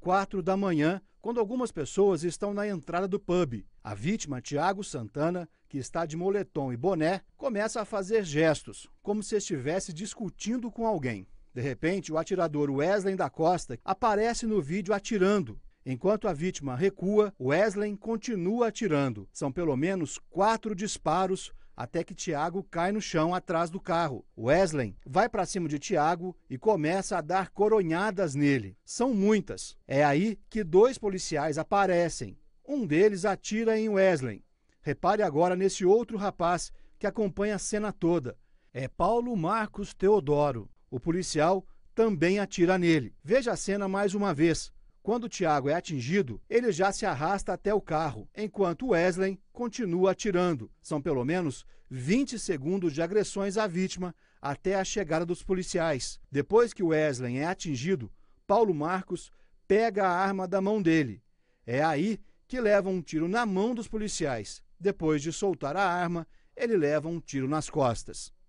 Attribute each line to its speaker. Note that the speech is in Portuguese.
Speaker 1: quatro da manhã, quando algumas pessoas estão na entrada do pub. A vítima, Tiago Santana, que está de moletom e boné, começa a fazer gestos, como se estivesse discutindo com alguém. De repente, o atirador Wesley da Costa aparece no vídeo atirando. Enquanto a vítima recua, Wesley continua atirando. São pelo menos quatro disparos até que Tiago cai no chão atrás do carro. Wesley vai para cima de Tiago e começa a dar coronhadas nele. São muitas. É aí que dois policiais aparecem. Um deles atira em Wesley. Repare agora nesse outro rapaz que acompanha a cena toda. É Paulo Marcos Teodoro. O policial também atira nele. Veja a cena mais uma vez. Quando Tiago é atingido, ele já se arrasta até o carro, enquanto Wesley continua atirando. São pelo menos 20 segundos de agressões à vítima até a chegada dos policiais. Depois que Wesley é atingido, Paulo Marcos pega a arma da mão dele. É aí que leva um tiro na mão dos policiais. Depois de soltar a arma, ele leva um tiro nas costas.